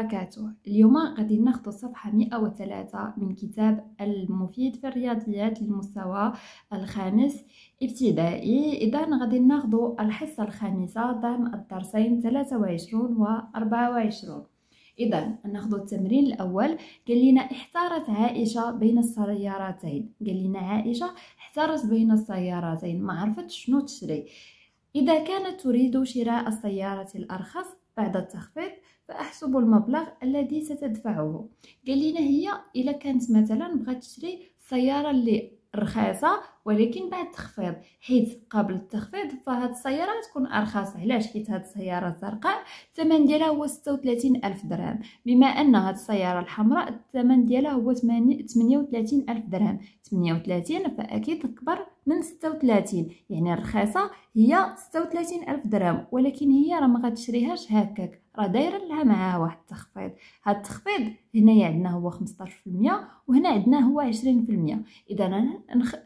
وبركاته اليوم غادي ناخذ صفحة 103 من كتاب المفيد في الرياضيات للمستوى الخامس ابتدائي إذا غادي ناخذ الحصة الخامسة ضمن الدرسين 23 و 24 إذا ناخذ التمرين الأول قال لنا احتارت عائشة بين السيارتين قال لنا عائشة احتارت بين السيارتين ما عرفتش شنو تشري إذا كانت تريد شراء السيارة الأرخص بعد التخفيض فاحسب المبلغ الذي ستدفعه قال لنا هي الا كانت مثلا بغات تشري سياره اللي رخيصه ولكن بعد التخفيض حيت قبل التخفيض فهاد السياره تكون ارخص علاش حيت هاد السياره الزرقاء الثمن ديالها هو 36 الف درهم بما ان هاد السياره الحمراء الثمن ديالها هو 38 الف درهم 38 فاكيد اكبر من 36 يعني الرخيصه هي 36 الف درهم ولكن هي راه ما غتشريهاش هكاك راه دايره لها معاها واحد التخفيض هاد التخفيض هنايا عندنا هو 15% وهنا عندنا هو 20% اذا انا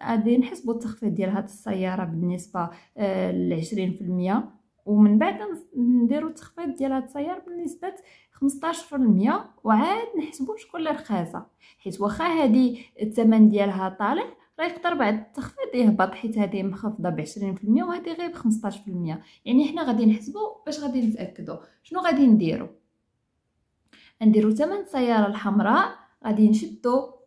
غادي نخ... نحسبوا آه، التخفيض ديال هاد السياره بالنسبه ل 20% ومن بعد نديروا التخفيض ديال هاد السياره بالنسبه 15% وعاد نحسبوا شكون اللي رخاصه حيت واخا هادي الثمن ديالها طالع راه يقدر بعد التخفيض يهبط حيت هذه مخفضه ب 20% وهذه غير ب 15% يعني حنا غادي نحسبوا باش غادي نتاكدوا شنو غادي نديروا نديروا ثمن السياره الحمراء غادي نشدوا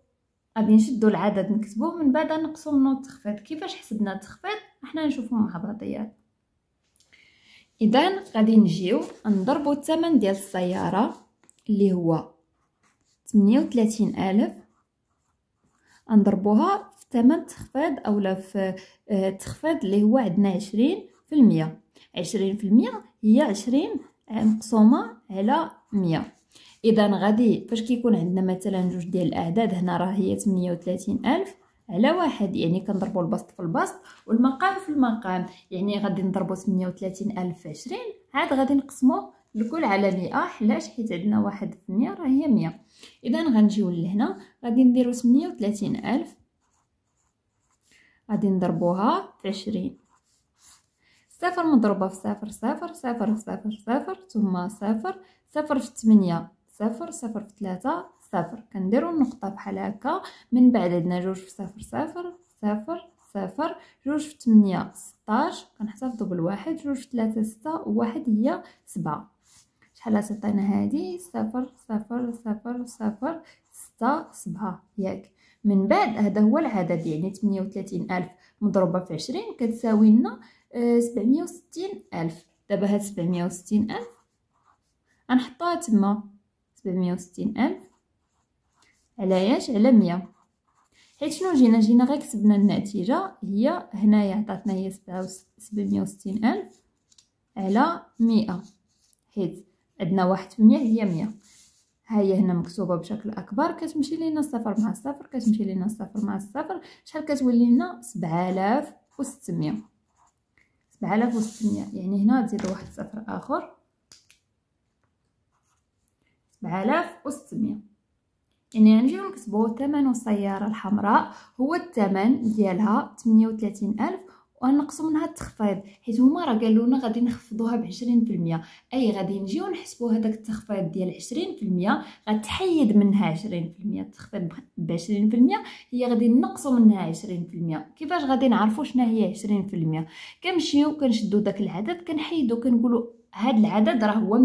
غادي نشدو العدد نكتبوه من بعد نقصو منو التخفيض كيفاش حسبنا التخفيض احنا نشوفو مع بعضيات اذا غادي نجيو نضربو الثمن ديال السياره اللي هو 38000 نضربوها في ثمن التخفيض اولا في التخفيض آه، اللي هو عندنا 20 في المية عشرين في المية هي عشرين مقسومة على مية اذا غادي فاش كيكون عندنا مثلا جوج ديال الاعداد هنا راه هي 38000 على واحد يعني كنضربوا البسط في البسط والمقام في المقام يعني غادي نضربوا 38000 في 20 عاد غادي نقسموا الكل على 100 حلاش حيت عندنا واحد في 100 راه هي 100 اذا غنجيو لهنا غادي نديروا 38000 غادي نضربوها في 20 صفر مضروبه في صفر صفر صفر صفر صفر ثم صفر صفر في 8 صفر صفر في ثلاثة صفر كنديرو النقطة بحال هكا من بعد عندنا جوج في صفر صفر صفر صفر جوج في تمنية ستاش كنحتفظو بالواحد جوج في ثلاثة ستة وواحد هي سبعة شحال عطينا هادي صفر صفر صفر صفر ستة سبعة ياك من بعد هذا هو العدد يعني تمنية وتلاتين ألف مضروبة في عشرين كتساوي لنا آه، سبعمية وستين ألف دابا هاد سبعمية وستين ألف غنحطوها تما سبعمية وستين ألف على ياش على مية حيت شنو جينا جينا غير كتبنا النتيجة هي هنايا عطاتنا هي سبعمية وستين ألف على مية حيت عندنا واحد في مية هي مية هاهي هنا مكتوبة بشكل أكبر كتمشي لينا صفر مع صفر كتمشي لينا صفر مع صفر شحال كتولي لنا سبعالاف وستمية سبعالاف وستمية يعني هنا تزيد واحد صفر آخر 7600 يعني نجيو نكتبو ثمن السيارة الحمراء هو الثمن ديالها تمنية وتلاتين ألف وغنقصو منها التخفيض حيت هما راه قالوا لنا غادي نخفضوها ب 20% اي غادي نجيو نحسبوا هذاك التخفيض ديال 20% غتحيد منها 20% التخفيض ب 20% هي غادي نقصوا منها 20% كيفاش غادي نعرفوا شنو هي 20% كنمشيو كنشدو داك العدد كنحيدو كنقولوا هاد العدد راه هو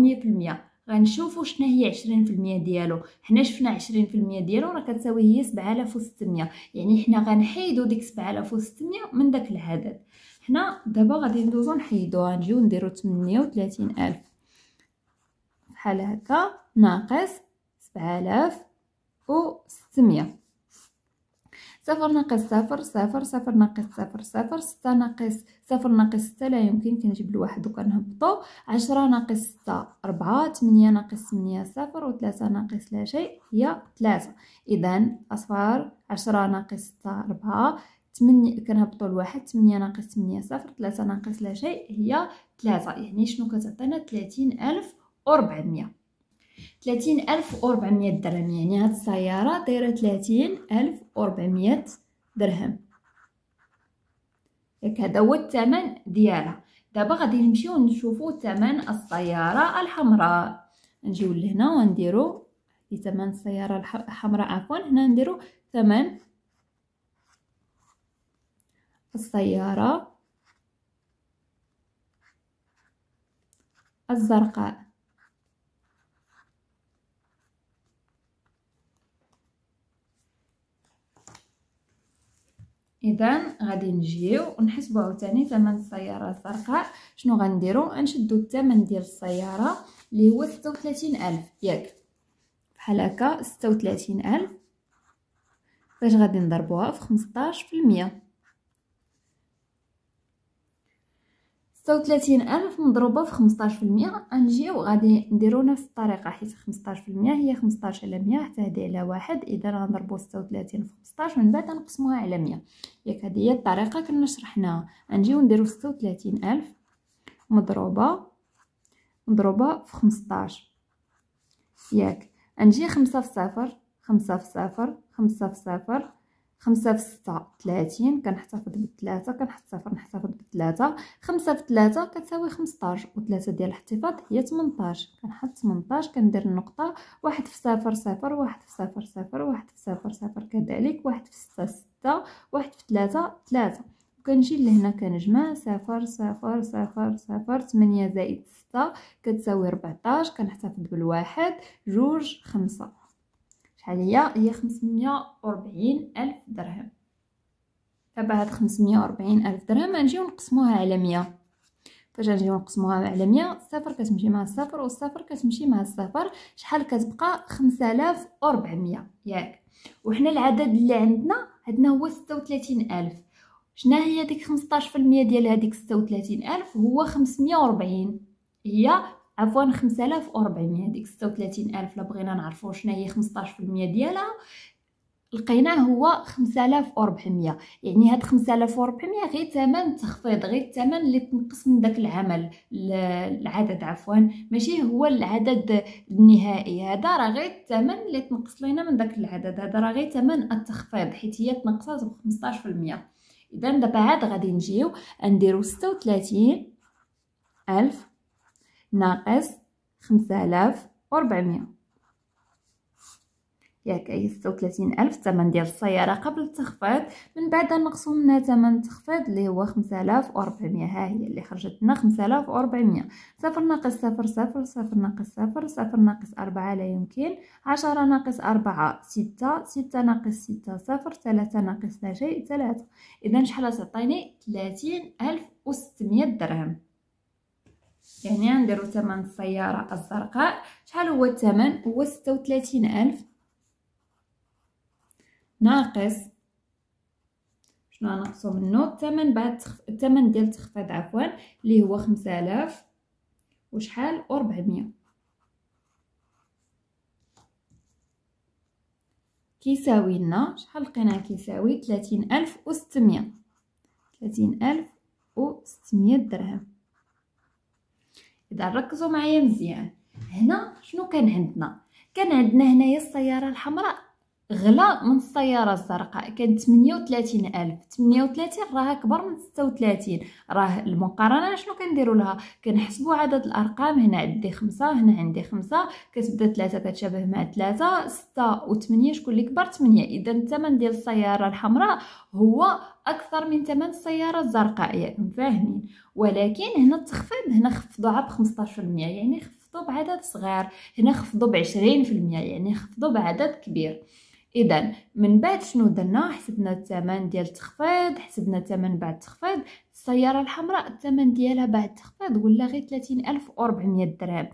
100% غنشوفوا شنو هي عشرين في المية ديالو حنا شفنا عشرين في المية ديالو راه كتساوي هي سبعة الاف وستمية يعني حنا غنحيدو ديك سبعة الاف وستمية من داك العدد حنا دابا غادي ندوزو نحيدو غنجيو نديرو تمنية وتلاتين الف بحال هكا ناقص سبعة الاف وستمية صفر ناقص صفر صفر صفر ناقص صفر صفر ستة ناقص صفر ناقص ستة لا يمكن كنجيب الواحد دوكا نهبطو عشرة ناقص ستة ربعة تمنية ناقص تمنية صفر وثلاثة ناقص لا شيء هي ثلاثة إذا أصفار عشرة ناقص ستة ربعة تمنية كنهبطو لواحد تمنية ناقص تمنية صفر ثلاثة ناقص لا شيء هي ثلاثة يعني شنو كتعطينا ثلاثين ألف وربعمية ألف وأربعمية درهم يعني هاد السيارة دايرة ألف وأربعمية درهم ياك هدا هو الثمن ديالها دابا غادي نمشيو نشوفو ثمن السيارة الحمراء نجيو لهنا ونديرو ثمن السيارة الحمراء عفوا هنا نديرو ثمن السيارة الزرقاء اذا غادي نجيو ونحسبو عاوتاني ثمن السياره الزرقاء شنو غنديرو غنشدو الثمن ديال السياره اللي هو 36000 ياك بحال هكا 36000 باش غادي نضربوها في 15% 36 ألف مضروبة في 15% غنجيو وغادي نديرو نفس الطريقة حيت 15% هي 15 على مية حتى تهدي على واحد إذا غنضربو 36 في 15 من بعد نقسموها على مية ياك هذه هي الطريقة كنا شرحناها غنجيو نديرو 36 ألف مضروبة مضروبة في 15 ياك غنجي 5 في 0 5 في 0 5 في 0 خمسة في ستة تلاتين كنحتفظ بتلاتة كنحط صفر نحتفظ بتلاتة خمسة في تلاتة كتساوي خمسطاش وتلاتة ديال الاحتفاظ هي تمنطاش كنحط تمنطاش كندير النقطة واحد في صفر صفر واحد في صفر صفر واحد في صفر صفر كذلك واحد في ستة ستة واحد في تلاتة تلاتة وكنجي لهنا كنجمع صفر صفر صفر صفر تمنية زائد ستة كتساوي ربعطاش كنحتفظ بالواحد جوج خمسة شحال هي هي 540 الف درهم دابا هاد 540 الف درهم غنجيو نقسموها على 100 فاش غنجيو نقسموها على 100 الصفر كتمشي مع الصفر والصفر كتمشي مع الصفر شحال كتبقى 5400 ياك وحنا العدد اللي عندنا عندنا هو الف شنا هي ديك 15% ديال هذيك 36000 هو 540 هي عفوا 5400 ديك 36000 لا بغينا نعرفوا شنو هي 15% ديالها لقيناه هو 5400 يعني هاد 5400 غير ثمن تخفيض غير الثمن اللي تنقص من داك العمل العدد عفوا ماشي هو العدد النهائي هذا راه غير الثمن اللي تنقص لينا من داك العدد هذا راه غير ثمن التخفيض حيت هي تنقصات ب 15% اذا دابا عاد غادي نجيو نديرو 36 الف ناقص خمسة آلاف وربعمية ياك أي ستة وثلاثين ألف تمن ديال السيارة قبل التخفيض من بعد نقصو منها تمن التخفيض اللي هو خمسة آلاف وربعمية ها هي اللي خرجت لنا خمسة آلاف وربعمية صفر ناقص صفر صفر صفر ناقص صفر صفر ناقص أربعة لا يمكن عشرة ناقص أربعة ستة ستة ناقص ستة صفر ثلاثة ناقص لا شيء ثلاثة إذا شحال تعطيني ثلاثين ألف وستمية درهم يعني غنديرو ثمن السياره الزرقاء شحال هو الثمن هو ستة وثلاثين ألف ناقص شنو غنقصو منو الثمن بعد تخ... الثمن ديال التخفيض عفوا اللي هو خمسة آلاف وشحال وربعمية كيساوي لنا شحال لقيناه كيساوي ثلاثين ألف وستمية ثلاثين ألف وستمية درهم اذا ركزوا معايا مزيان هنا شنو كان عندنا كان عندنا هنايا السياره الحمراء غلا من السياره الزرقاء كان 38 الف 38 راه اكبر من 36 راه المقارنه شنو كنديرو لها كنحسبو عدد الارقام هنا عندي خمسة هنا عندي خمسة كتبدا ثلاثة كتشابه مع ثلاثة ستة و 8 شكون اللي كبر 8 اذا الثمن ديال السياره الحمراء هو اكثر من ثمن السياره الزرقاء ياكم يعني فاهمين ولكن هنا التخفيض هنا خفضوها بخمسطاش فالمية يعني خفضوا بعدد صغير هنا خفضوا بعشرين 20% يعني خفضوا بعدد كبير اذا من بعد شنو درنا حسبنا الثمن ديال التخفيض حسبنا الثمن بعد التخفيض السياره الحمراء الثمن ديالها بعد التخفيض ولا غير 30400 درهم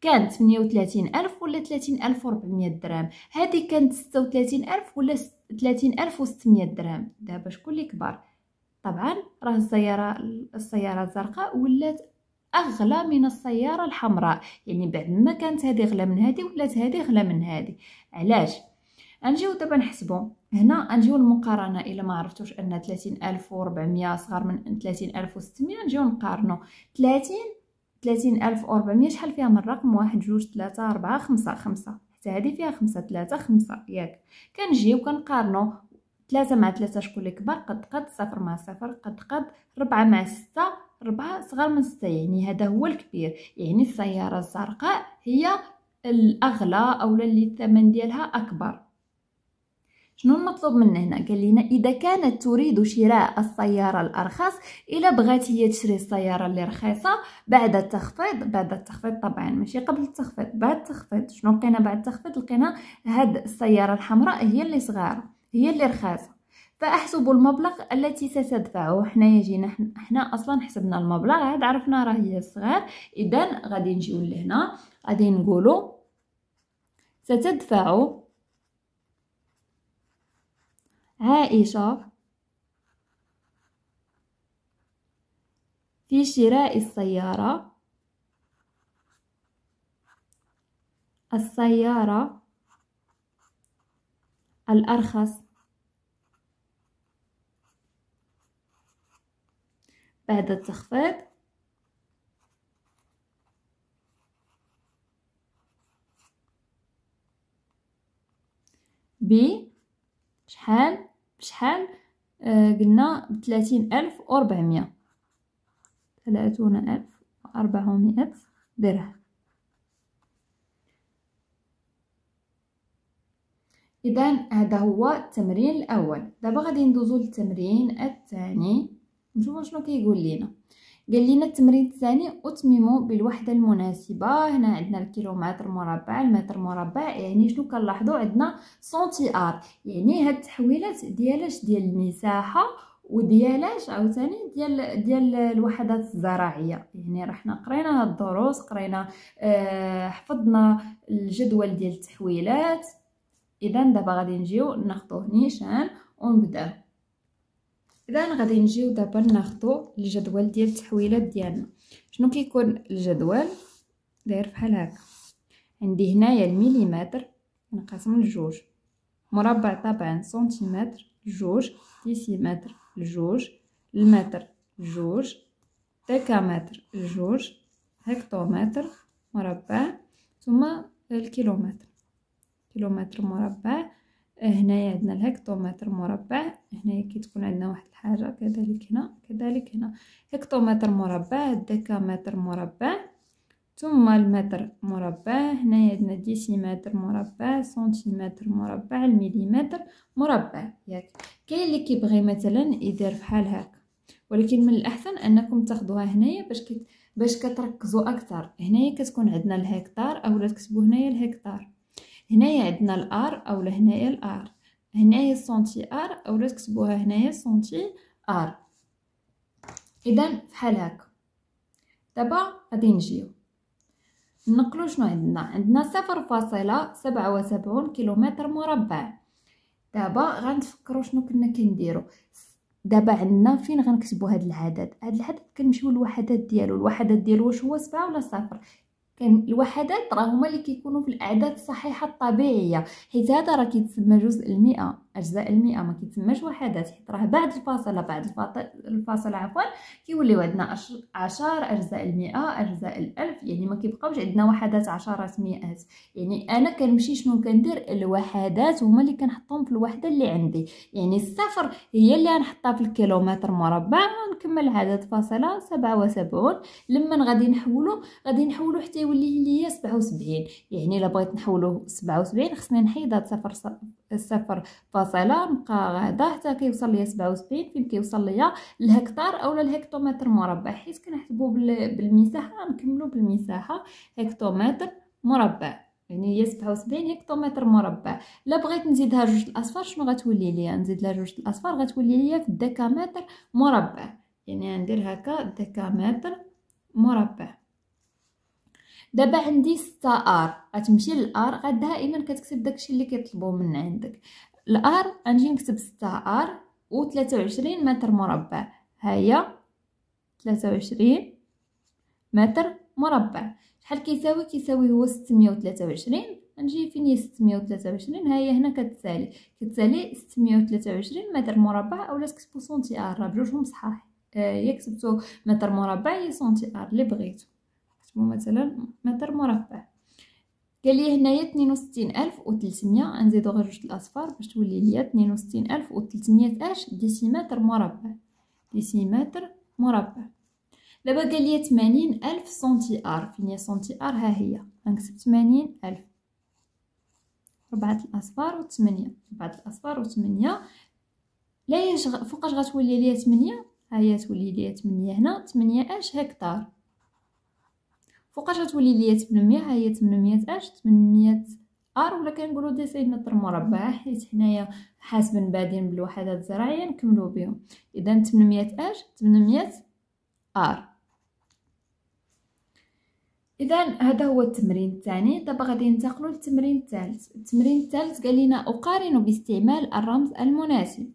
كان 38000 ولا 30400 درهم هذه كانت 36000 ولا 30600 درهم دابا شكون اللي كبار طبعا راه السياره السياره الزرقاء ولات اغلى من السياره الحمراء يعني بعد ما كانت هذه اغلى من هذه ولات هذه اغلى من هذه علاش غنجيو دابا نحسبو هنا غنجيو المقارنه الا ما عرفتوش ان 30400 صغر من 30600 نجيو نقارنو 30 30400 شحال فيها من رقم 1 2 3 4 5 5 حتى هذه فيها 5 3 5 ياك كنجيو كنقارنو 3 مع 3 شكون اللي كبر قد قد صفر مع صفر قد قد 4 مع 6 4 صغر من 6 يعني هذا هو الكبير يعني السياره الزرقاء هي الاغلى اولا اللي الثمن ديالها اكبر شنو المطلوب من هنا قال لنا اذا كانت تريد شراء السياره الارخص الا بغات هي تشري السياره اللي رخيصه بعد التخفيض بعد التخفيض طبعا ماشي قبل التخفيض بعد التخفيض شنو لقينا بعد التخفيض لقينا هاد السياره الحمراء هي اللي صغار هي اللي رخيصه فاحسب المبلغ التي ستدفعه حنايا جينا حنا اصلا حسبنا المبلغ عاد عرفنا راه هي صغار اذا غادي نجيو لهنا غادي نقولوا ستدفع عائشة في شراء السيارة السيارة الأرخص بعد التخفيض ب شحال بشحال آه قلنا بثلاثين ألف وأربعمية ثلاثون ألف وأربعمائة درهم إذا هذا هو التمرين الأول دابا غادي ندوزو للتمرين الثاني نشوفو شنو كيقول لينا قال لنا التمرين الثاني اتممو بالوحده المناسبه هنا عندنا الكيلومتر مربع المتر مربع يعني شنو كنلاحظوا عندنا سنتي ار يعني هاد التحويلات ديالاش ديال المساحه وديالاش عاوتاني ديال ديال الوحدات الزراعيه يعني رحنا قرينا هاد الدروس قرينا آه حفظنا الجدول ديال التحويلات اذا دابا غادي نجيو ناخذوه نيشان ونبداو اذا غادي نجيو دابا ناخذو الجدول ديال التحويلات ديالنا شنو كيكون الجدول داير بحال هكا عندي هنايا المليمتر كنقسم لجوج مربع طبعا سنتيمتر جوج ديسيمتر جوج المتر جوج ديكامتر جوج هكتومتر مربع ثم الكيلومتر كيلومتر مربع هنايا عندنا الهكتومتر مربع هنايا كي تكون عندنا واحد الحاجه كذلك هنا كذلك هنا هكتومتر مربع دكامتر مربع ثم المتر مربع هنايا عندنا ديسيمتر مربع سنتيمتر مربع المليمتر مربع ياك كاين اللي كيبغي مثلا يدير بحال هكا ولكن من الاحسن انكم تاخذوها هنايا باش باش كتركزوا اكثر هنايا كتكون عندنا الهكتار اولا تكتبوا هنايا الهكتار هنايا عندنا الار او لهنايا الار هنايا سنتي ار او تكتبوها هنايا سنتي ار اذا بحال هكا دابا غادي نجيو نقلو شنو عندنا عندنا صفر فاصلة سبعة وسبعون كيلومتر مربع دابا غنتفكرو شنو كنا كنديرو دابا عندنا فين غنكتبو هاد العدد هاد العدد كنمشيو للوحدات ديالو الوحدات ديالو واش هو سبعة ولا صفر كان الوحدات راه هما اللي كيكونوا في الاعداد الصحيحه الطبيعيه حيت هذا راه كيتسمى جزء المئه اجزاء المئه ما كيتسماش وحدات حيت راه بعد الفاصله بعد الفاصله عفوا كيوليو عندنا 10 اجزاء المئه اجزاء الالف يعني ما كيبقاوش عندنا وحدات عشرات مئات يعني انا كنمشي شنو كندير الوحدات هما اللي كنحطهم في الوحده اللي عندي يعني الصفر هي اللي غنحطها في الكيلومتر مربع ونكمل عدد فاصله 77 لما غادي نحولو غادي نحولو حتى يولي ليا 77 يعني الا بغيت نحولو 77 خصني نحيد هاد صفر صفر فاصلة نبقى غادا حتى كيوصل ليا سبعة وسبعين فين كيوصل ليا الهكتار اولا الهكتومتر مربع حيت كنحسبو بالمساحة نكملو بالمساحة هكتومتر مربع يعني هي سبعة وسبعين هكتومتر مربع لا بغيت نزيدها جوج الاصفار شنو غتولي ليا نزيد لها جوج الاصفار غتولي ليا في الدكامتر مربع يعني ندير هكا دكامتر مربع دابا عندي 6 ار غتمشي للار غد دائما كتكتب داكشي اللي كيطلبوه من عندك الار غنجي نكتب 6 ار و23 متر مربع ها هي 23 متر مربع شحال كيساوي كيساوي هو 623 غنجي فين هي 623 ها هي هنا كتسالي كتسالي 623 متر مربع اولا تكتبو سنتي ار بجوجهم صحاح آه، يا كتبتو متر مربع يا سنتي ار اللي بغيتو نكتبو مثلا متر مربع قال لي هنايا 62300 نزيدو غير جوج الاصفار باش تولي ليا 62300 اش ديسيمتر مربع ديسيمتر مربع دابا قال لي 80000 سنتي ار فين هي سنتي ار ها هي نكتب 80000 ربعة الاصفار و8 ربعة الاصفار و8 لا يش فوقاش غتولي ليا 8 ها هي تولي ليا 8 هنا 8 اش هكتار فوقاش غتولي ليا 800 ها هي 800 اش 800 ار ولا كنقولوا دي سي متر مربع حيت حنايا حاسب بادين بالوحدات الزراعيه نكملوا بهم اذا 800 اش 800 ار اذا هذا هو التمرين الثاني دابا غادي ننتقلوا للتمرين الثالث التمرين الثالث قال لنا اقارن باستعمال الرمز المناسب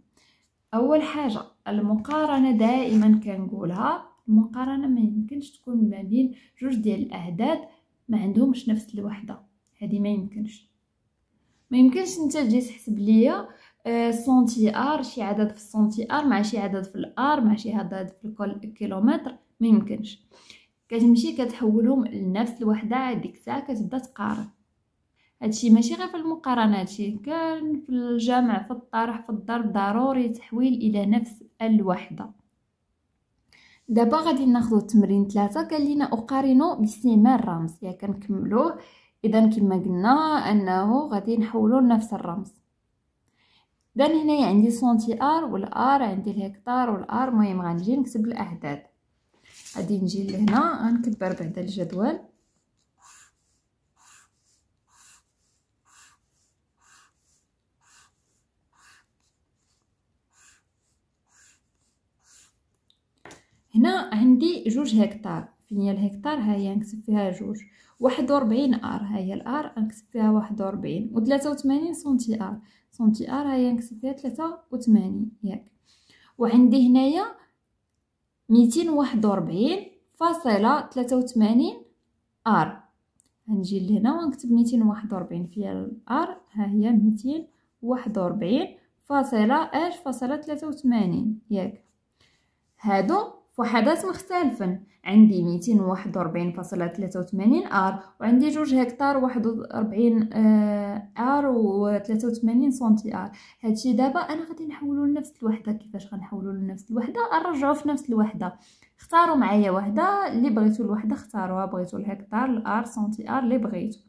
اول حاجه المقارنه دائما كنقولها المقارنه ما يمكنش تكون ما بين جوج ديال الاعداد ما عندهمش نفس الوحده هذه ما يمكنش ما يمكنش انت تجي تحسب ليا آه، سنتي ار شي عدد في السنتي ار مع شي عدد في الار مع شي عدد في كيلومتر ما يمكنش كتمشي كتحولهم لنفس الوحده ديك الساعه كتبدا تقارن هادشي ماشي غير في المقارنه هادشي كان في الجمع في الطرح في الضرب ضروري تحويل الى نفس الوحده دابا غادي ناخذ التمرين ثلاثة قال لنا اقارنه باستعمال الرمز يعني كنكملوه اذا كما قلنا انه غادي نحولو لنفس الرمز اذا هنايا عندي سونتي ار والار عندي الهكتار والار المهم غنجي نكتب الاعداد غادي نجي لهنا غنكبر بعدا الجدول هنا عندي جوج هكتار فين هي الهكتار ها هي نكتب فيها جوج واحد وربعين ار ها هي الار نكتب فيها واحد وربعين وثلاثة وثمانين سنتي ار سنتي ار ها هي نكتب فيها ثلاثة وثمانين ياك وعندي هنايا ميتين واحد وربعين فاصلة ثلاثة وثمانين ار هنجي لهنا ونكتب ميتين واحد وربعين فيها الار ها هي ميتين واحد وربعين فاصلة اش فاصلة ثلاثة وثمانين ياك هادو فحدات مختلفا عندي 241.83 ار وعندي جوج هكتار 41 آه، ار و 83 سنتي ار هادشي دابا انا غادي نحولو لنفس الوحده كيفاش غنحولو لنفس الوحده نرجعو في نفس الوحده اختاروا معايا وحده اللي بغيتو الوحده اختاروها بغيتو الهكتار الار سنتي ار اللي بغيتو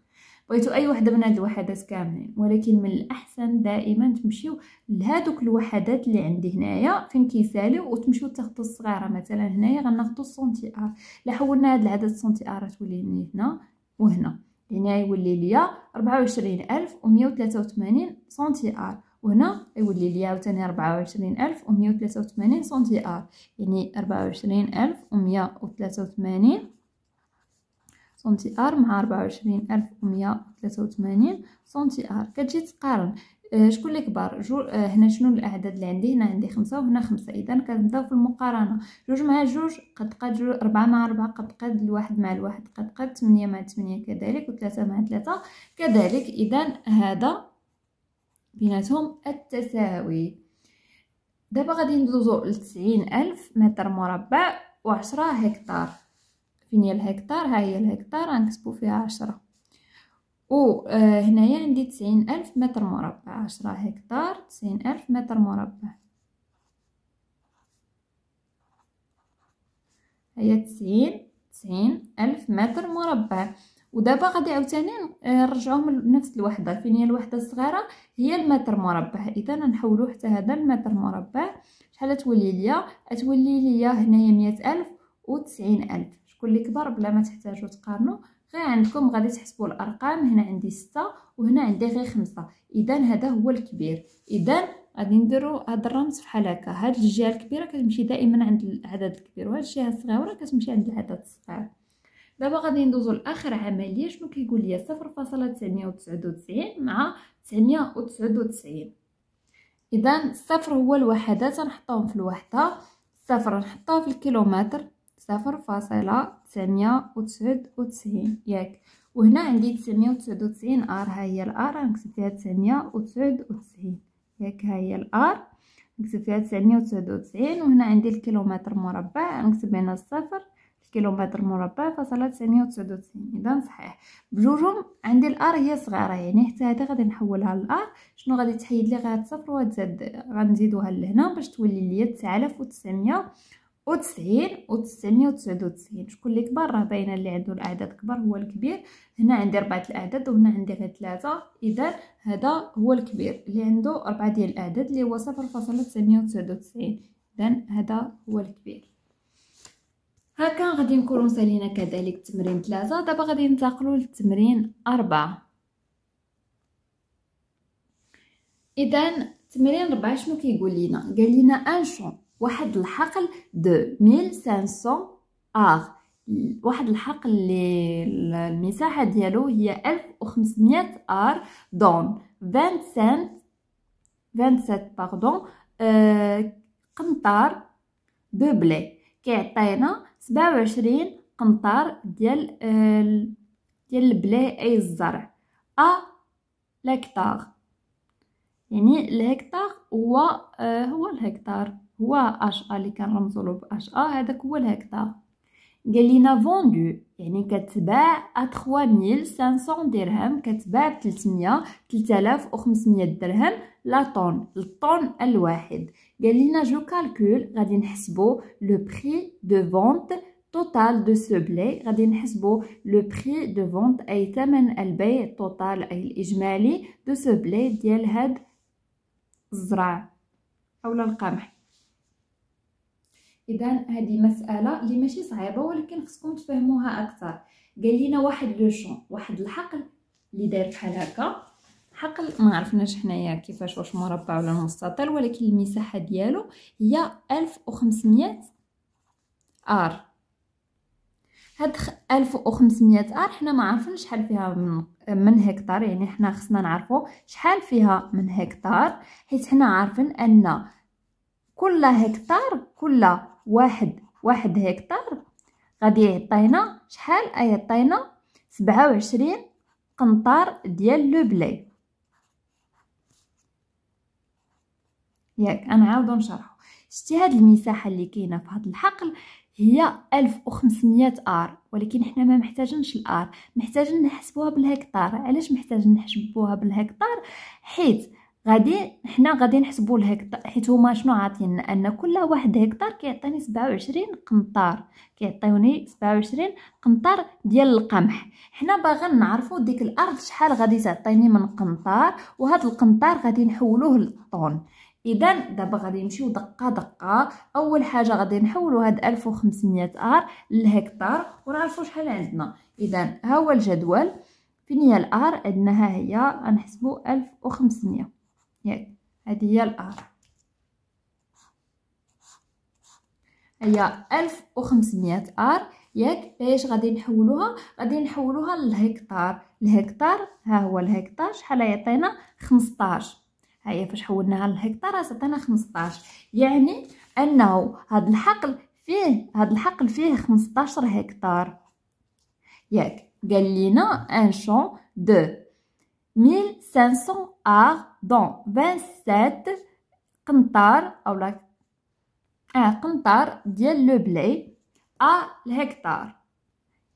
بغيتو اي وحده من هاد الوحدات كاملين ولكن من الاحسن دائما تمشيو لهادوك الوحدات اللي عندي هنايا فين كيساليو وتمشيو تاخدو الصغيره مثلا هنايا غناخدو سنتي ار الا حولنا هاد العدد سنتي ار تولي لي هنا وهنا هنا يعني يولي ليا 24183 سنتي ار وهنا يولي ليا عاوتاني 24183 سنتي ار يعني 24183 سنتي ار مع ربعة سنتي ألف كتجي تقارن آه شكون اللي كبار جو آه هنا شنو الاعداد اللي عندي هنا عندي خمسة وهنا خمسة اذا كنبداو في المقارنه جوج مع جوج قد قد جو ربعة مع ربعة قد قد الواحد مع الواحد قد قد 8 مع 8 كذلك و3 مع 3 كذلك اذا هذا بيناتهم التساوي دابا غادي ندوزو لتسعين ألف متر مربع و10 هكتار فين هي الهكتار ها هي الهكتار غنكتبو فيها عشرة و آه، هنايا عندي تسعين ألف متر مربع عشرة هكتار تسعين ألف متر مربع هي تسعين تسعين ألف متر مربع ودابا غادي عاوتاني آه، نرجعوهم لنفس الوحده فين هي الوحده الصغيره هي المتر مربع اذا نحولو حتى هذا المتر مربع شحال تولي ليا تولي ليا هنايا مية ألف وتسعين ألف شكون اللي كبر بلا ما تحتاجوا تقارنوا غير عندكم غادي تحسبوا الارقام هنا عندي ستة وهنا عندي غير خمسة اذا هذا هو الكبير اذا غادي نديروا هذا الرمز بحال هكا هاد الجهه الكبيره كتمشي دائما عند العدد الكبير وهاد الجهه الصغيره كتمشي عند العدد الصغير دابا غادي ندوزو لاخر عمليه شنو كيقول لي 0.999 مع 999 اذا الصفر هو الوحدات غنحطوهم في الوحده الصفر نحطوه في الكيلومتر صفر فاصلة تسعمية أو وتسعين ياك وهنا عندي تسعمية أو وتسعين ار ها هي الار غنكتب فيها تسعمية أو وتسعين ياك ها هي الار نكتب فيها تسعمية أو وتسعين وهنا عندي الكيلومتر مربع نكتب هنا الصفر كيلومتر مربع فاصله تسعمية تسعين اذا صحيح بجوجهم عندي الار هي صغيره يعني حتى هادي غادي نحولها للار شنو غادي تحيد لي غير صفر وتزاد غنزيدوها لهنا باش تولي ليا 9900 وتسعين او تسعمية وتسعود وتسعين شكون اللي كبر راه باينه اللي عندو الاعداد كبر هو الكبير هنا عندي ربعة الاعداد وهنا عندي غير ثلاثه اذا هذا هو الكبير اللي عندو ربعة ديال الاعداد اللي هو صفر فاصلة تسعمية وتسعود وتسعين اذا هذا هو الكبير هكا غادي نكونو سالينا كذلك تمرين ثلاثة دابا غادي نتاقلو للتمرين أربعة اذا تمرين ربعة شنو كيقول لينا قال لينا ان شون واحد الحقل دو 1500 ار واحد الحقل اللي المساحه ديالو هي 1500 ار دون 20 سنت 27 باردون أه قنطار دو بلي كيعطينا 27 قنطار ديال آه، ديال البلي اي الزرع ا لكتار يعني الهكتار هو آه، هو الهكتار هو اش ا اللي كنرمزوا له باش ا هذاك هو الهكتار قال لينا فوندو يعني كتباع ا 3500 درهم كتباع ب 300 3500 درهم لا طون الطون الواحد قال لينا جو كالكول غادي نحسبوا لو بري دو فونت توتال دو سو بلي غادي نحسبوا لو بري دو فونت اي ثمن البيع توتال اي الاجمالي دو سو بلي ديال هاد الزرع اولا القمح اذا هذه مساله اللي ماشي صعيبه ولكن خصكم تفهموها اكثر قال لينا واحد لو شون واحد الحقل اللي داير بحال هكا حقل ما عرفناش حنايا كيفاش واش مربع ولا مستطيل ولكن المساحه ديالو هي 1500 ار هاد 1500 ار حنا ما عارفينش شحال فيها من من هكتار يعني حنا خصنا نعرفو شحال فيها من هكتار حيت حنا عارفين ان كل هكتار كل واحد واحد هكتار غادي يعطينا شحال يعطينا سبعة وعشرين قنطار ديال لو بلاي ياك غنعاودو نشرحو شتي هاد المساحه اللي كاينه في هاد الحقل هي ألف 1500 ار ولكن حنا ما محتاجينش الار محتاجين نحسبوها بالهكتار علاش محتاجين نحسبوها بالهكتار حيت غادي حنا غادي نحسبوا الهكتار حيت هما شنو عاطينا ان كل واحد هكتار كيعطيني 27 قنطار كيعطيوني 27 قنطار ديال القمح حنا باغا نعرفوا ديك الارض شحال غادي تعطيني من قنطار وهذا القنطار غادي نحولوه للطن اذا دابا غادي نمشيو دقه دقه اول حاجه غادي نحولوا هاد 1500 ار للهكتار ونعرفوا شحال عندنا اذا ها هو الجدول فين هي الار عندنا ها هي غنحسبوا 1500 ياك هذه هي الار هي 1500 ار ياك باش غادي نحولوها غادي نحولوها للهكتار الهكتار ها هو الهكتار شحال يعطينا 15 ها هي فاش حولناها للهكتار عطانا 15 يعني انه هذا الحقل فيه هذا الحقل فيه 15 هكتار ياك قال لينا ان شون دو 1500 art dans 27 قنطار او لا اه قنطار ديال لو ا الهكتار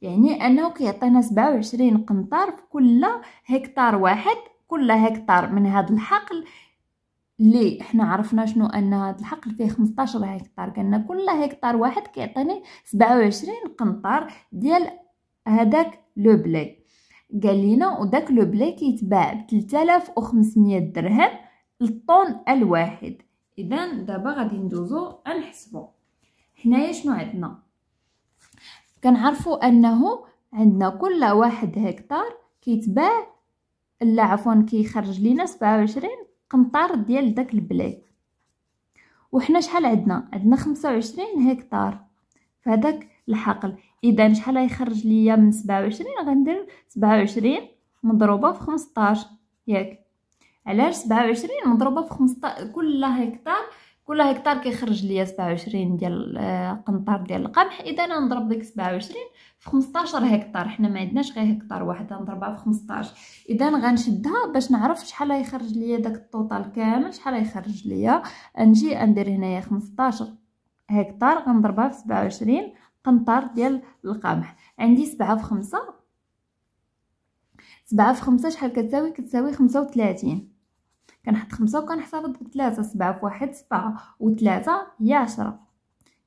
يعني انه كيعطينا 27 قنطار في كل هكتار واحد كل هكتار من هذا الحقل لي حنا عرفنا شنو ان هذا الحقل فيه 15 هكتار كأن كل هكتار واحد كيعطيني 27 قنطار ديال هذاك لو قال لنا وداك لو بلي كيتباع ب 3500 درهم للطن الواحد اذا دابا غادي ندوزو نحسبو حنايا شنو عندنا كنعرفوا انه عندنا كل واحد هكتار كيتباع لا عفوا كيخرج لينا 27 قنطار ديال داك البلي وحنا شحال عندنا عندنا 25 هكتار فهداك الحقل اذا شحال غيخرج ليا من 27 غندير 27 مضروبه في 15 ياك علاش 27 مضروبه في 15 كل هكتار كل هكتار كيخرج ليا 27 ديال آه، قنطار ديال القمح اذا انا نضرب ديك 27 في 15 هكتار حنا ما عندناش غير هكتار واحد نضربها في 15 اذا غنشدها باش نعرف شحال غيخرج ليا داك الطوطال كامل شحال غيخرج ليا نجي ندير هنايا 15 هكتار غنضربها في 27 قنطار ديال القمح عندي سبعة في خمسة سبعة في خمسة شحال كتساوي كتساوي خمسة وثلاثين كنحط خمسة وكنحتفظ بثلاثة سبعة في واحد سبعة وثلاثة هي عشرة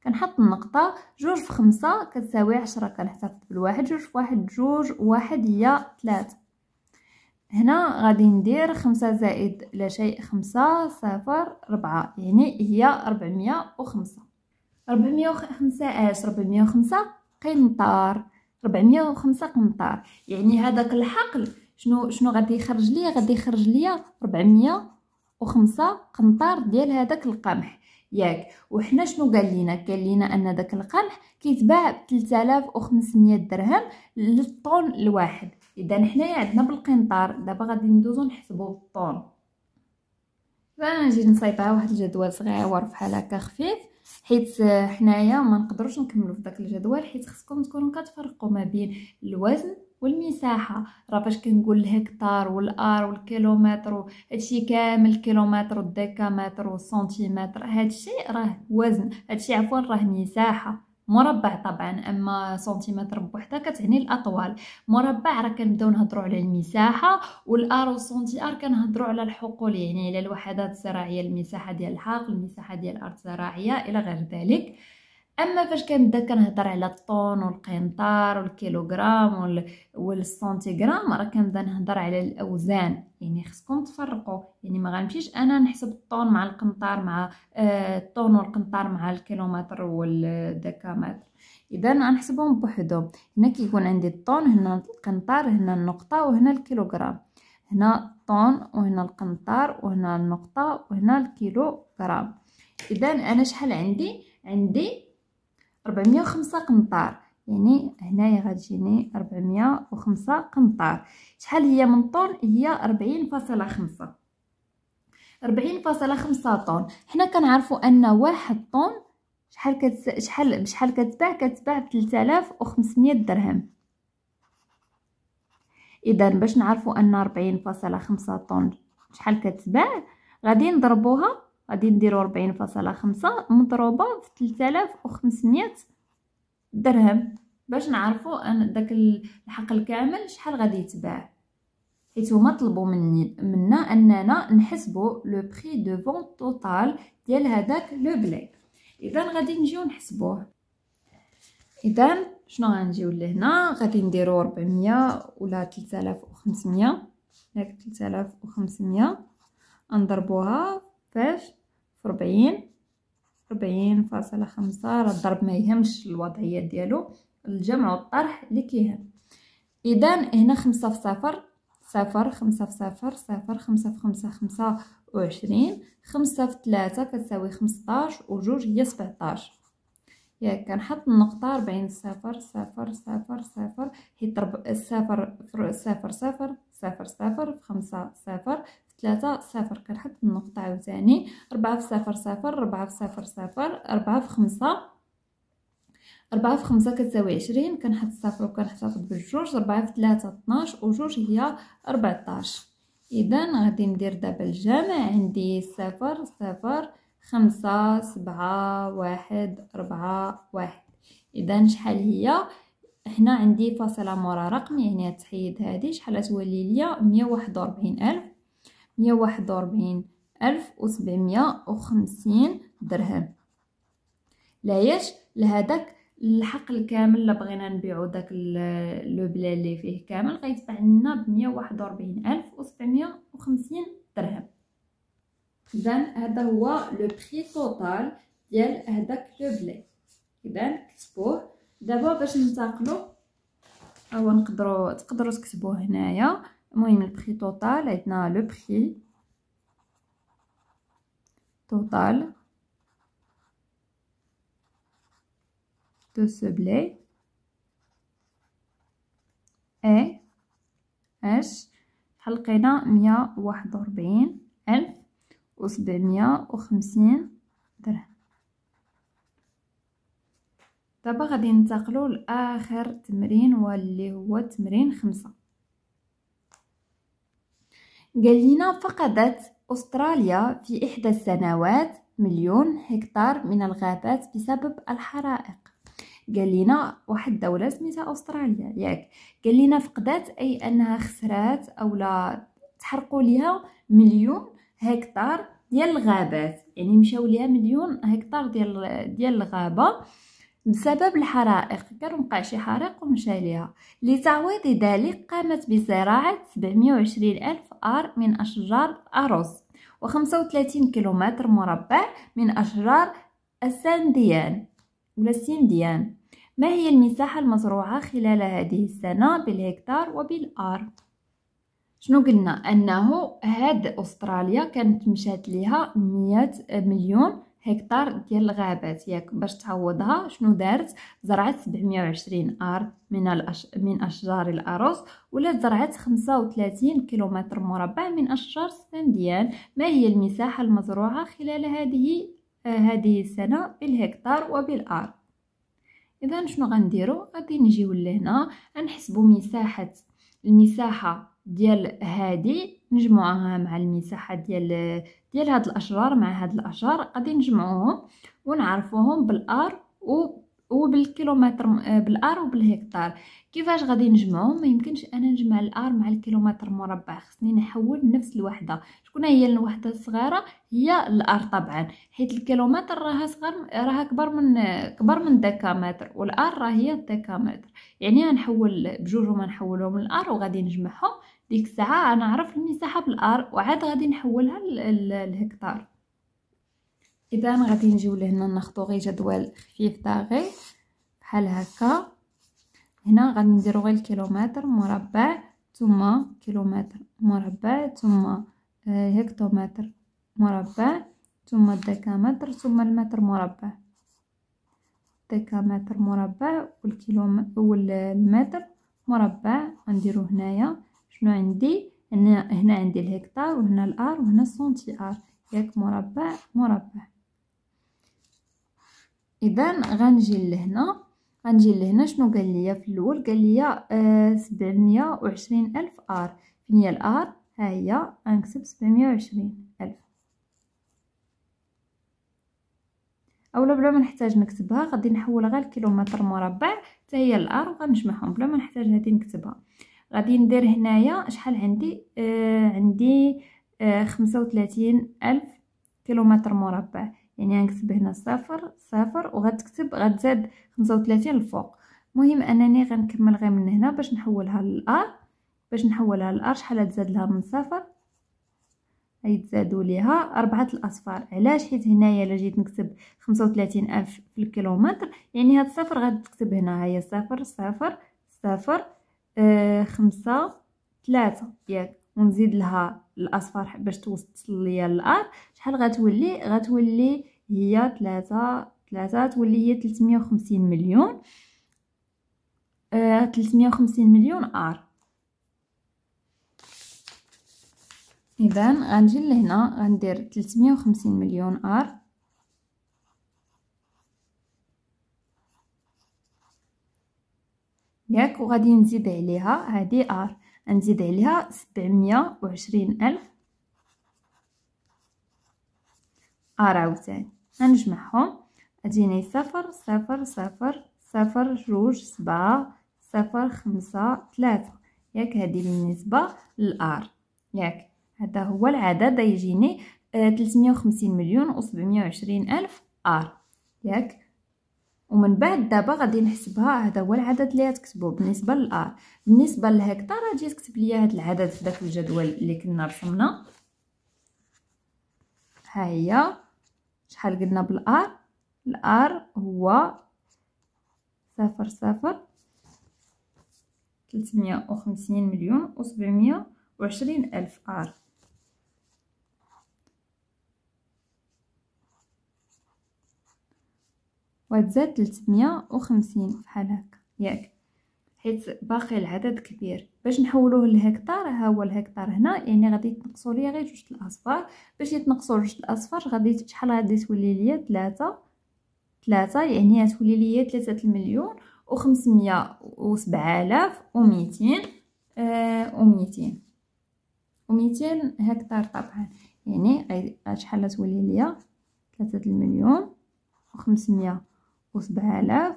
كنحط النقطة جوج في خمسة كتساوي عشرة كنحتفظ بالواحد جوج في واحد جوج واحد هي ثلاثة هنا غادي ندير خمسة زائد لا شيء خمسة صفر ربعة يعني هي ربعمية وخمسة 405 اش 405 قنطار 405 قنطار يعني هذاك الحقل شنو شنو غادي يخرج ليا غادي يخرج ليا 405 قنطار ديال هذاك القمح ياك وحنا شنو قال لينا قال لينا ان داك القمح كيتباع ب 3500 درهم للطن الواحد اذا حنايا عندنا بالقنطار دابا غادي ندوزو نحسبو فانا نجي نصايبها واحد الجدول صغير بحال هكا خفيف حيت حنايا ما نقدروش نكملوا في داك الجدول حيت خصكم تكونوا كتفرقوا ما بين الوزن والمساحه راه فاش كنقول الهكتار والار والكيلومتر هادشي كامل كيلومتر والديكامتر والسنتيمتر هادشي راه وزن هادشي عفوا راه مساحه مربع طبعا اما سنتيمتر بوحده كتعني الاطوال مربع راه كنبداو نهضروا على المساحه والار سنتي ار كنهضروا على الحقول يعني على الوحدات الزراعيه المساحه ديال الحاق المساحه ديال الارض الزراعيه الى غير ذلك اما فاش كنبدا كنهضر على الطون والقنطار والكيلوغرام والسنتيغرام راه كنبدا نهضر على الاوزان يعني خصكم تفرقوا يعني ما غنمشيش انا نحسب الطون مع القنطار مع آه، الطون والقنطار مع الكيلومتر والدكامات اذا غنحسبهم بوحدهم هنا كيكون عندي الطون هنا القنطار هنا النقطه وهنا الكيلوغرام هنا الطون وهنا القنطار وهنا النقطه وهنا الكيلوغرام اذا انا شحال عندي عندي 405 قنطار يعني هنايا غتجيني 405 قنطار شحال هي من طون هي 40.5 40.5 طن حنا كنعرفوا ان واحد طن شحال كتس... شحال بشحال كتباع كتباع ب 3500 درهم اذا باش نعرفوا ان 40.5 طن شحال كتباع غادي نضربوها غادي نديرو ربعين فاصلة خمسة مضروبة في تلتالاف وخمسمية درهم باش نعرفو ان داك الحقل كامل شحال غادي يتباع حيت هما طلبوا مني منا اننا نحسبوا لو بري دو فون توتال ديال هذاك لو بلاي اذا غادي نجيو نحسبوه اذا شنو غنجيو لهنا غادي نديرو 400 ولا 3500 هاك 3500 نضربوها فاش في ربعين ربعين فاصلة خمسة راه الضرب ما يهمش الوضعيات ديالو الجمع والطرح اللي كيهم اذا هنا خمسة في صفر صفر خمسة في صفر صفر خمسة في خمسة خمسة وعشرين خمسة في ثلاثة كتساوي خمسطاش وجوج هي سبعطاش ياك كنحط النقطة ربعين صفر صفر صفر صفر حيت صفر صفر صفر صفر صفر في خمسة صفر ثلاثة صفر كنحط النقطة عاوتاني ربعة في صفر صفر ربعة في صفر صفر ربعة في خمسة ربعة في خمسة كتساوي عشرين كنحط صفر وكنحتفظ بالجوج ربعة في ثلاثة طناش وجوج هي ربعطاش إذا غادي ندير دابا الجمع عندي صفر صفر خمسة سبعة واحد ربعة واحد إذا شحال هي هنا عندي فاصله مورا رقم يعني تحيد هادي شحال تولي ليا مية وربعين الف مية واحد وربعين ألف وسبعمية وخمسين درهم لايش لهداك الحق الكامل اللي بغينا نبيعو داك لو بلا اللي فيه كامل غيتباع لنا ب 141750 درهم اذا هذا هو لو بري توتال ديال هذاك لو بلا اذا كتبوه دابا باش ننتقلو او نقدروا تقدروا تكتبوه هنايا المهم البخي توتال عندنا لو بخي توتال دو سو بلي اي اش حلقينا لقينا مية واحد وربعين الف وسبعمية وخمسين درهم دابا غادي ننتقلو لاخر تمرين واللي هو تمرين خمسة قال لنا فقدت أستراليا في إحدى السنوات مليون هكتار من الغابات بسبب الحرائق قال لنا واحد دولة سميتها أستراليا ياك قال لنا فقدت أي أنها خسرات أو لا تحرقوا ليها مليون هكتار ديال الغابات يعني مشاو ليها مليون هكتار ديال ديال الغابه بسبب الحرائق كان وقع شي حريق ومشى ليها لتعويض ذلك قامت بزراعة 720 ألف آر من أشجار أروس و35 كيلومتر مربع من أشجار السنديان ولا السنديان ما هي المساحة المزروعة خلال هذه السنة بالهكتار وبالآر شنو قلنا أنه هاد أستراليا كانت مشات ليها 100 مليون هكتار ديال الغابات ياك باش تعوضها شنو دارت زرعت 720 ار من الأش... من اشجار الارز ولا زرعت 35 كيلومتر مربع من اشجار السنديان ما هي المساحه المزروعه خلال هذه آه هذه السنه بالهكتار وبالار اذا شنو غنديرو غادي نجيو لهنا نحسبوا مساحه المساحه ديال هذه نجمعوها مع المساحه ديال ديال هاد الاشجار مع هاد الاشجار غادي نجمعوهم ونعرفوهم بالار و وبالكيلومتر آه، بالار وبالهكتار كيفاش غادي نجمعهم ما يمكنش انا نجمع الار مع الكيلومتر مربع خصني نحول نفس الوحده شكون هي الوحده الصغيره هي الار طبعا حيت الكيلومتر راها صغر راها كبر من كبر من دكامتر والار راه هي الدكامتر يعني غنحول بجوج وما نحولهم الار وغادي نجمعهم ديك الساعه نعرف المساحه بالار وعاد غادي نحولها للهكتار اذا غادي نجيو لهنا ناخذ غير جدول خفيف طاغي بحال هكا هنا غادي نديرو غير الكيلومتر مربع ثم كيلومتر مربع ثم آه، هكتومتر مربع ثم الدكامتر ثم المتر مربع دكامتر مربع والكيلومتر والمتر مربع غنديرو هنايا شنو عندي هنا, هنا عندي الهكتار وهنا الار وهنا السنتي ار ياك مربع مربع اذا غنجي لهنا غنجي لهنا شنو قال لي في الاول قال لي آه، سبعمية وعشرين الف ار فين هي الار ها هي غنكتب وعشرين الف اولا بلا ما نحتاج نكتبها غادي نحولها غير الكيلومتر مربع حتى هي الار وغنجمعهم بلا ما نحتاج هذه نكتبها غادي ندير هنايا شحال عندي آه عندي آه خمسة وثلاثين الف كيلومتر مربع يعني غنكتب هنا صفر صفر وغتكتب غتزاد خمسة وثلاثين الفوق مهم انني غنكمل غير من هنا باش نحولها للار باش نحولها للار شحال تزاد لها من صفر غيتزادوا ليها أربعة الأصفار علاش حيت هنايا الا جيت نكتب خمسة وثلاثين ألف في الكيلومتر يعني هاد الصفر غتكتب هنا هي صفر صفر صفر آه، خمسة ثلاثة ياك ونزيد لها الاصفر باش توصل ليا الأر شحال غتولي غتولي هي ثلاثة ثلاثة تولي هي تلتمية وخمسين مليون آه وخمسين مليون ار اذا غنجي لهنا غندير تلتمية وخمسين مليون ار ياك وغادي نزيد عليها هادي ار نزيد عليها سبعمية وعشرين الف ار عاوتاني نجمعهم غتجيني صفر صفر صفر صفر جوج سبعة صفر خمسة ثلاثة ياك هادي بالنسبة للار ياك هذا هو العدد يجيني آه، تلتمية وخمسين مليون و وعشرين الف ار ياك ومن بعد دابا غادي نحسبها هذا هو العدد اللي غتكتبوه بالنسبه للار بالنسبه للهكتار اجي تكتب ليا هذا العدد في داك الجدول اللي كنا رسمنا ها هي شحال قلنا بالار الار هو صفر صفر 350 مليون و 720 الف ار وتزاد 350 بحال هكا ياك حيت باقي العدد كبير باش نحولوه للهكتار ها هو الهكتار هنا يعني غادي يتنقصوا ليا غير جوج الاصفار باش يتنقصوا جوج الاصفار غادي شحال غادي تولي ليا 3 3 يعني غتولي ليا ثلاثة المليون وخمسمية و200 وميتين 200 آه، وميتين وميتين هكتار طبعا يعني شحال غتولي ليا ثلاثة المليون وخمسمية سبعالاف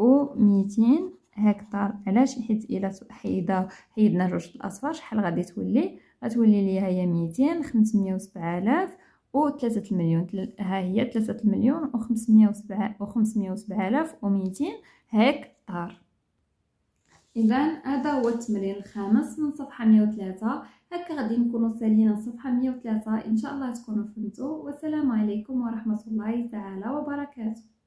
آلاف ميتين هكتار علاش حيت إلا حيد حيدنا جوج الأصفار شحال غادي تولي غتولي ليا هي ميتين خمسمية وسبعة سبعالاف و تلاتة المليون ها هي تلاتة المليون و خمسمية وسبعة و خمسمية وسبعة سبعالاف و ميتين هكتار اذا هذا هو التمرين الخامس من صفحه 103 هكا غادي نكونوا سالينا صفحه 103 ان شاء الله تكونوا فهمتوا والسلام عليكم ورحمه الله تعالى وبركاته